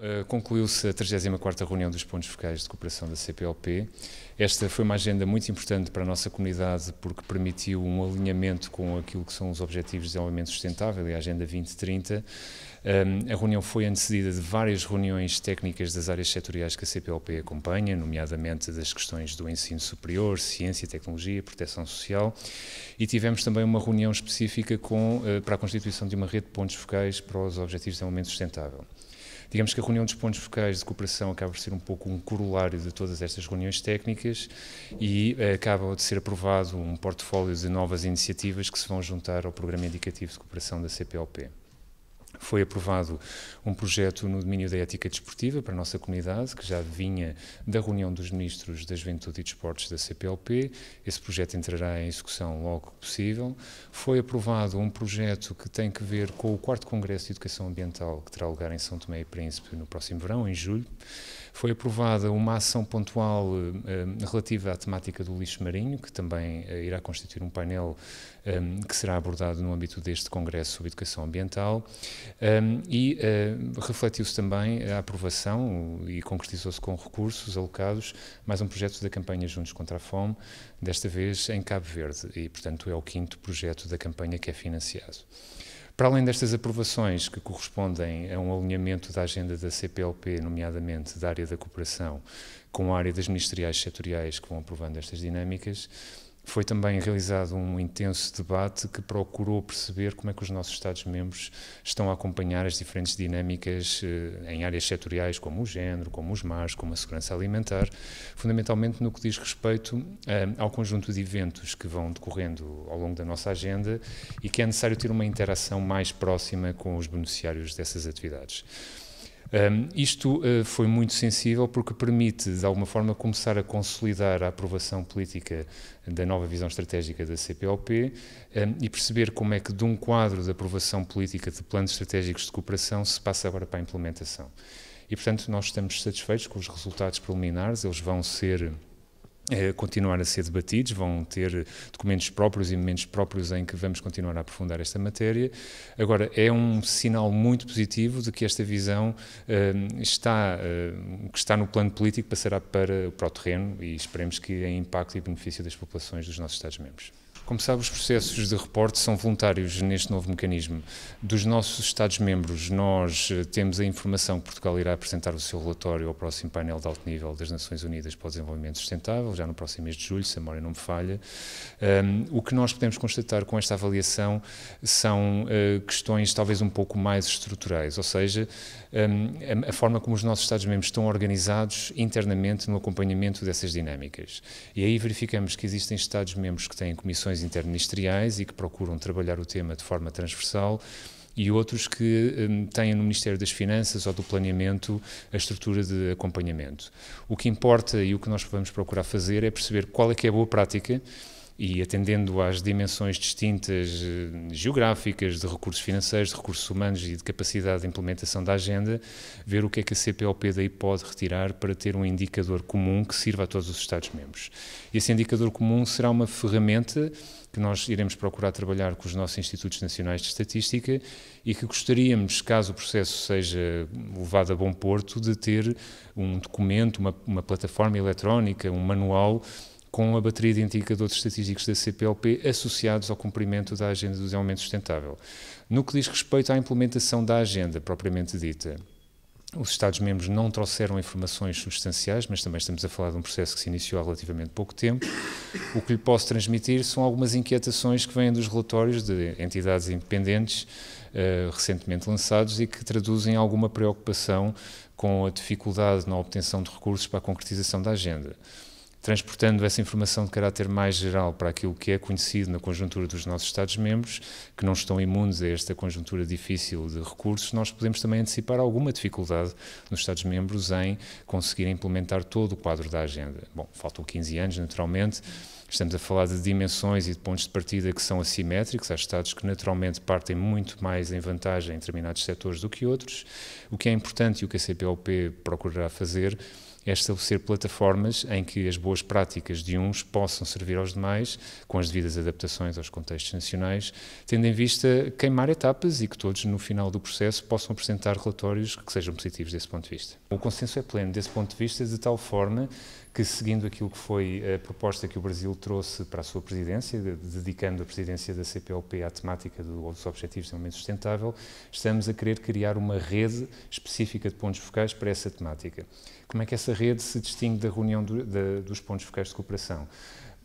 Eh, concluiu-se a 34ª reunião dos pontos focais de cooperação da CPLP. Esta foi uma agenda muito importante para a nossa comunidade porque permitiu um alinhamento com aquilo que são os Objetivos de Desenvolvimento Sustentável e a Agenda 2030. a reunião foi antecedida de várias reuniões técnicas das áreas setoriais que a CPLP acompanha, nomeadamente das questões do ensino superior, ciência, tecnologia, proteção social, e tivemos também uma reunião específica com, eh, para a constituição de uma rede de pontos focais para os Objetivos de Desenvolvimento Sustentável. Digamos que a reunião dos pontos focais de cooperação acaba por ser um pouco um corolário de todas estas reuniões técnicas e eh, acaba de ser aprovado um portfólio de novas iniciativas que se vão juntar ao Programa Indicativo de Cooperação da CPLP. Foi aprovado um projeto no domínio da ética desportiva para a nossa comunidade, que já vinha da reunião dos ministros da Juventude e Desportos da CPLP. Esse projeto entrará em execução logo que possível. Foi aprovado um projeto que tem que ver com o 4 Congresso de Educação Ambiental, que terá lugar em São Tomé e Príncipe no próximo verão, em julho. Foi aprovada uma ação pontual eh, relativa à temática do lixo marinho, que também eh, irá constituir um painel eh, que será abordado no âmbito deste Congresso sobre Educação Ambiental e refletiu-se também a aprovação e concretizou-se com recursos alocados mais um projeto da campanha Juntos contra a Fome, desta vez em Cabo Verde, e portanto é o quinto projeto da campanha que é financiado. Para além destas aprovações que correspondem a um alinhamento da agenda da CPLP, nomeadamente da área da cooperação, com a área das ministeriais setoriais que vão aprovando estas dinâmicas, foi também realizado um intenso debate que procurou perceber como é que os nossos Estados-membros estão a acompanhar as diferentes dinâmicas eh, em áreas setoriais, como o género, como os mares, como a segurança alimentar, fundamentalmente no que diz respeito eh, ao conjunto de eventos que vão decorrendo ao longo da nossa agenda e que é necessário ter uma interação mais próxima com os beneficiários dessas atividades. Um, isto uh, foi muito sensível porque permite, de alguma forma, começar a consolidar a aprovação política da nova visão estratégica da CPLP um, e perceber como é que, de um quadro de aprovação política de planos estratégicos de cooperação, se passa agora para a implementação. E, portanto, nós estamos satisfeitos com os resultados preliminares, eles vão ser continuar a ser debatidos, vão ter documentos próprios e momentos próprios em que vamos continuar a aprofundar esta matéria. Agora, é um sinal muito positivo de que esta visão eh, está, eh, que está no plano político passará para, para o terreno e esperemos que em impacto e benefício das populações dos nossos Estados-membros. Como sabe, os processos de reporte são voluntários neste novo mecanismo. Dos nossos Estados-membros, nós eh, temos a informação que Portugal irá apresentar o seu relatório ao próximo painel de alto nível das Nações Unidas para o Desenvolvimento Sustentável, já no próximo mês de julho, se a memória não me falha. Um, o que nós podemos constatar com esta avaliação são uh, questões talvez um pouco mais estruturais, ou seja, um, a, a forma como os nossos Estados-membros estão organizados internamente no acompanhamento dessas dinâmicas. E aí verificamos que existem Estados-membros que têm comissões reuniões interministeriais e que procuram trabalhar o tema de forma transversal e outros que um, têm no Ministério das Finanças ou do Planeamento a estrutura de acompanhamento. O que importa e o que nós vamos procurar fazer é perceber qual é que é a boa prática e atendendo às dimensões distintas eh, geográficas, de recursos financeiros, de recursos humanos e de capacidade de implementação da agenda, ver o que é que a CPLP daí pode retirar para ter um indicador comum que sirva a todos os Estados-membros. Esse indicador comum será uma ferramenta que nós iremos procurar trabalhar com os nossos institutos nacionais de estatística e que gostaríamos, caso o processo seja levado a bom porto, de ter um documento, uma, uma plataforma eletrónica, um manual com a bateria de indicadores estatísticos da CPLP associados ao cumprimento da Agenda do Desenvolvimento Sustentável. No que diz respeito à implementação da agenda propriamente dita, os Estados-membros não trouxeram informações substanciais, mas também estamos a falar de um processo que se iniciou há relativamente pouco tempo. O que lhe posso transmitir são algumas inquietações que vêm dos relatórios de entidades independentes uh, recentemente lançados e que traduzem alguma preocupação com a dificuldade na obtenção de recursos para a concretização da agenda transportando essa informação de caráter mais geral para aquilo que é conhecido na conjuntura dos nossos Estados-membros, que não estão imunes a esta conjuntura difícil de recursos, nós podemos também antecipar alguma dificuldade nos Estados-membros em conseguir implementar todo o quadro da agenda. Bom, faltam 15 anos, naturalmente. Estamos a falar de dimensões e de pontos de partida que são assimétricos. Há Estados que naturalmente partem muito mais em vantagem em determinados setores do que outros. O que é importante e o que a CPLP procurará fazer é estabelecer plataformas em que as boas práticas de uns possam servir aos demais, com as devidas adaptações aos contextos nacionais, tendo em vista queimar etapas e que todos, no final do processo, possam apresentar relatórios que sejam positivos desse ponto de vista. O consenso é pleno desse ponto de vista, de tal forma que seguindo aquilo que foi a proposta que o Brasil trouxe para a sua presidência, de, dedicando a presidência da CPLP à temática do, dos Objetivos de Desenvolvimento Sustentável, estamos a querer criar uma rede específica de pontos focais para essa temática. Como é que essa rede se distingue da reunião do, da, dos pontos focais de cooperação?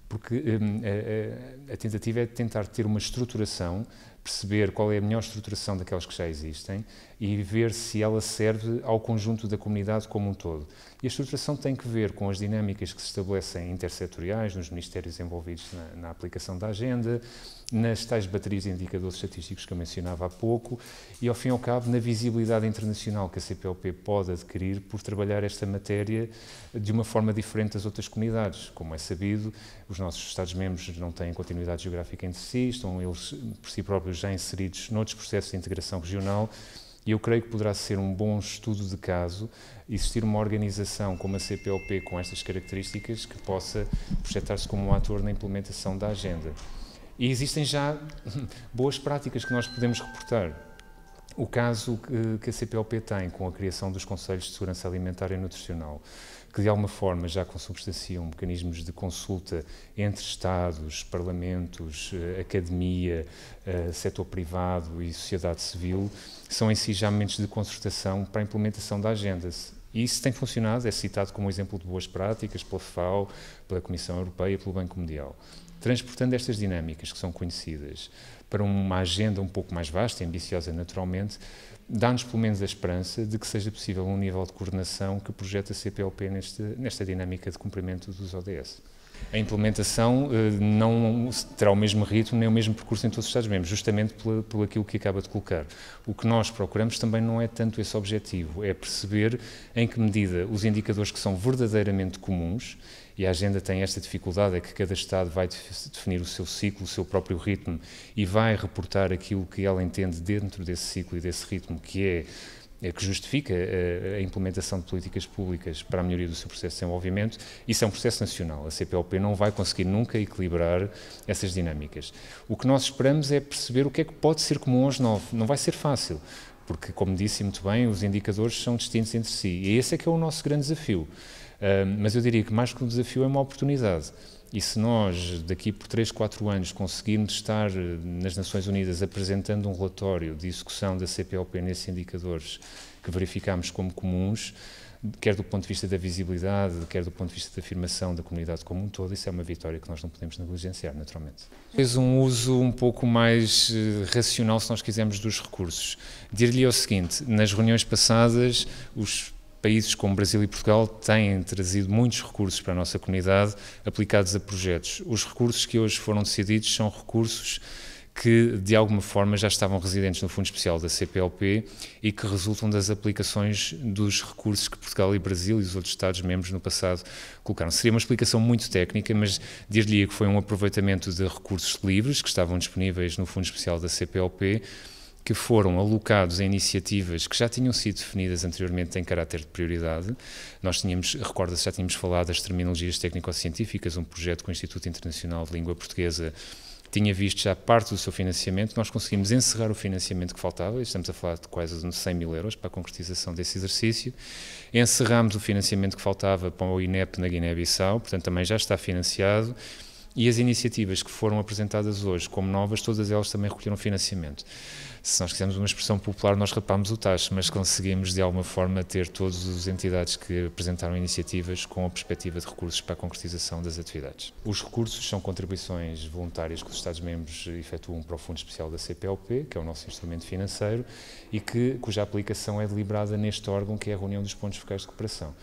porque um, a, a, tentativa é tentar ter uma estruturação perceber qual é a melhor estruturação daquelas que já existem e ver se ela serve ao conjunto da comunidade como um todo. E a estruturação tem que ver com as dinâmicas que se estabelecem intersetoriais, nos ministérios envolvidos na, na aplicação da agenda, nas tais baterias de indicadores estatísticos que eu mencionava há pouco e, ao fim e ao cabo, na visibilidade internacional que a CPLP pode adquirir por trabalhar esta matéria de uma forma diferente das outras comunidades. Como é sabido, os nossos Estados-membros não têm continuidade geográfica entre si, estão eles por si próprios já inseridos noutros processos de integração regional e eu creio que poderá ser um bom estudo de caso existir uma organização como a CPOP com estas características que possa projetar-se como um ator na implementação da agenda. E existem já boas práticas que nós podemos reportar. O caso que a CPOP tem com a criação dos Conselhos de Segurança Alimentar e Nutricional que de alguma forma já consubstanciam mecanismos de consulta entre Estados, parlamentos, eh, academia, eh, setor privado e sociedade civil, são em si já momentos de concertação para a implementação da agenda. E isso tem funcionado, é citado como exemplo de boas práticas pela FAO, pela Comissão Europeia e pelo Banco Mundial. Transportando estas dinâmicas que são conhecidas para uma agenda um pouco mais vasta e ambiciosa naturalmente, dá-nos pelo menos a esperança de que seja possível um nível de coordenação que projeta a CPLP nesta nesta dinâmica de cumprimento dos ODS. A implementação eh, não terá o mesmo ritmo nem o mesmo percurso em todos os Estados-membros, justamente por aquilo que acaba de colocar. O que nós procuramos também não é tanto esse objetivo, é perceber em que medida os indicadores que são verdadeiramente comuns e a agenda tem esta dificuldade, é que cada Estado vai definir o seu ciclo, o seu próprio ritmo e vai reportar aquilo que ela entende dentro desse ciclo e desse ritmo, que é, é que justifica eh, a implementação de políticas públicas para a melhoria do seu processo de desenvolvimento, isso é um processo nacional. A CPLP não vai conseguir nunca equilibrar essas dinâmicas. O que nós esperamos é perceber o que é que pode ser comum aos nove. Não vai ser fácil porque, como disse muito bem, os indicadores são distintos entre si. E esse é que é o nosso grande desafio. mas eu diria que mais que um desafio é uma oportunidade. E se nós, daqui por 3, 4 anos, conseguirmos estar eh, nas Nações Unidas apresentando um relatório de execução da CPLP nesses indicadores que verificamos como comuns, quer do ponto de vista da visibilidade, quer do ponto de vista da afirmação da comunidade como um todo, isso é uma vitória que nós não podemos negligenciar, naturalmente. Fez um uso um pouco mais eh, racional, se nós quisermos, dos recursos. Dir-lhe o seguinte: nas reuniões passadas, os países como Brasil e Portugal têm trazido muitos recursos para a nossa comunidade aplicados a projetos. Os recursos que hoje foram decididos são recursos que de alguma forma já estavam residentes no Fundo Especial da CPLP e que resultam das aplicações dos recursos que Portugal e Brasil e os outros Estados-membros no passado colocaram. Seria uma explicação muito técnica, mas diria que foi um aproveitamento de recursos livres que estavam disponíveis no Fundo Especial da CPLP que foram alocados a iniciativas que já tinham sido definidas anteriormente em caráter de prioridade. Nós tínhamos, recorda-se, já tínhamos falado das terminologias técnico-científicas, um projeto com o Instituto Internacional de Língua Portuguesa tinha visto já parte do seu financiamento, nós conseguimos encerrar o financiamento que faltava, estamos a falar de quase 100 mil euros para a concretização desse exercício, encerramos o financiamento que faltava para o INEP na Guiné-Bissau, portanto também já está financiado, e as iniciativas que foram apresentadas hoje como novas, todas elas também recolheram financiamento. Se nós quisermos uma expressão popular, nós rapamos o tacho, mas conseguimos de alguma forma ter todas as entidades que apresentaram iniciativas com a perspectiva de recursos para a concretização das atividades. Os recursos são contribuições voluntárias que os Estados-membros efetuam para o Fundo Especial da CPLP, que é o nosso instrumento financeiro, e que, cuja aplicação é deliberada neste órgão que é a reunião dos pontos focais de cooperação.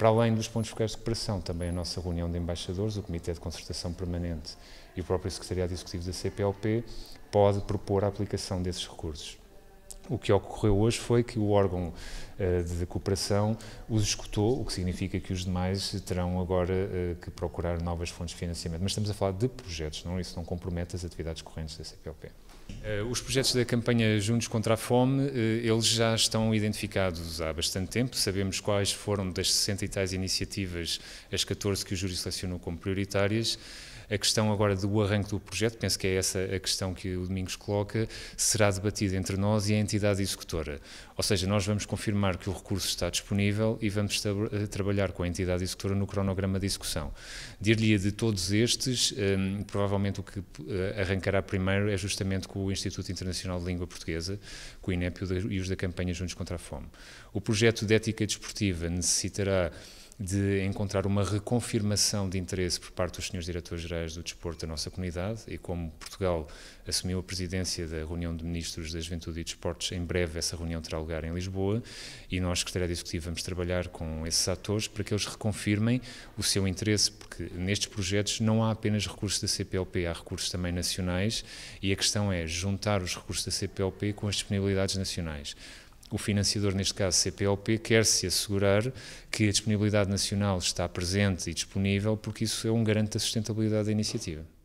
Para além dos pontos focais de cooperação, também a nossa reunião de embaixadores, o Comitê de Concertação Permanente e o próprio Secretariado Executivo da CPLP pode propor a aplicação desses recursos. O que ocorreu hoje foi que o órgão eh, de cooperação os escutou, o que significa que os demais terão agora eh, que procurar novas fontes de financiamento. Mas estamos a falar de projetos, não? É? Isso não compromete as atividades correntes da CPOP. Eh, os projetos da campanha Juntos contra a Fome, eles já estão identificados há bastante tempo. Sabemos quais foram das 60 e tais iniciativas, as 14 que o júri selecionou como prioritárias. A questão agora do arranque do projeto, penso que é essa a questão que o Domingos coloca, será debatida entre nós e a entidade executora. Ou seja, nós vamos confirmar que o recurso está disponível e vamos eh, trabalhar com a entidade executora no cronograma de execução. Dir-lhe de todos estes, um, ehm, provavelmente o que eh, arrancará primeiro é justamente com o Instituto Internacional de Língua Portuguesa, com o INEP e os da campanha Juntos contra a Fome. O projeto de ética desportiva necessitará de encontrar uma reconfirmação de interesse por parte dos senhores diretores-gerais do desporto da nossa comunidade e como Portugal assumiu a presidência da reunião de ministros da Juventude e Desportos, em breve essa reunião terá lugar em Lisboa e nós, Secretaria de executivo vamos trabalhar com esses atores para que eles reconfirmem o seu interesse, porque nestes projetos não há apenas recursos da CPLP, há recursos também nacionais e a questão é juntar os recursos da CPLP com as disponibilidades nacionais o financiador, neste caso CPLP, quer-se assegurar que a disponibilidade nacional está presente e disponível, porque isso é um garante da sustentabilidade da iniciativa.